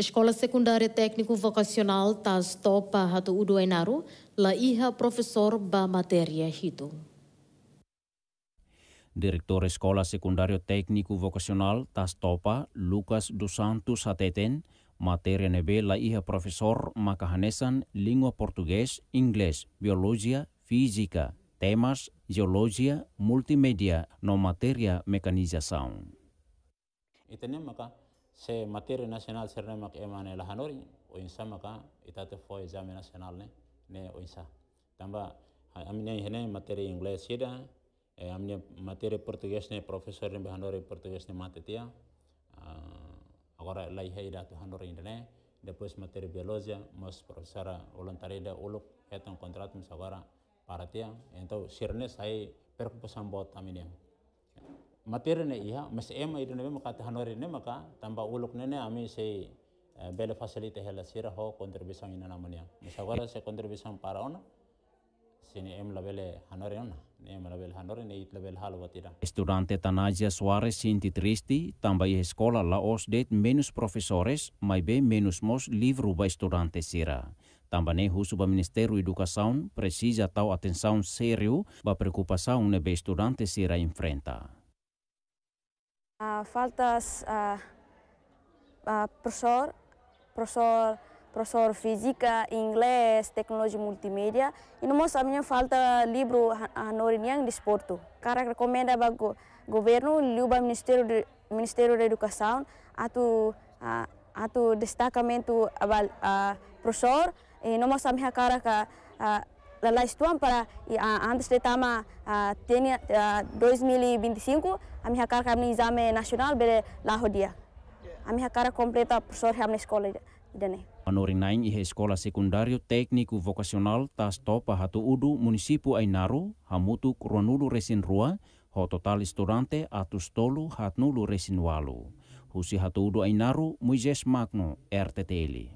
Escola Secundária Técnico Vocacional tas topa hatu uduainaru la iha profesor ba materia hitu. Direktur Sekolah Secundário Tekniku Vokasional tas topa Lucas dos Santos Hateten, materi nebe la iha profesor makahanesan lingua portugues, Ingles, biologia, Fisika, temas, geologia, Multimedia, no materia mecanização. Eh, maka se nasional nasional serne mak emane la hanori o insa maka ita te fo examen nasional ne ne o insa tamba amne hene materi ingles sida e amne materi portugais ne profesor ne ah, hanori portugais ne tia agora lai hei datu hanori indene depois materi biologia profesor professora da uluk hetan contrato misagora para tia ento sirne sai perkupasan bot amine eh materne iha mas'ema idune be maka tahanore ne maka tamba uluk ne ne ami sei eh, bele fasilite hela sira ho kontribusion ina namania misawara se kontribusi para ona sini em labele hanore ona ne em labele hanore ne it labele hal watira estudiante Tanasia Suarez sinti tristi tamba i escola la osdet menos professores mai be menos mos livro ba estudante sira Tamba ne husu ba ministeru Educação precisa tal atenção seriu ba preocupação ne be estudante sira enfrenta. faltas a uh, professor, professor, professor física, inglês, tecnologia multimídia. E no nosso também falta livro de Desporto. Cara recomenda para o governo, para o Ministério, Ministério da Educação, atu, a tu destacamento a uh, professor. E no nosso também cara que la, la para para e, antes de Tama tenía 2025 ami hakara kami que nasional nacional bere la hodia a mi jacar completa profesor hamne escola dene Anori nain ihe sekolah sekundario tekniku vokasional tas topa hatu udu munisipu Ainaru hamutu kronulu resin rua ho total isturante atus tolu hatnulu resin walu. Husi hatu udu Ainaru muizes magno RTTL.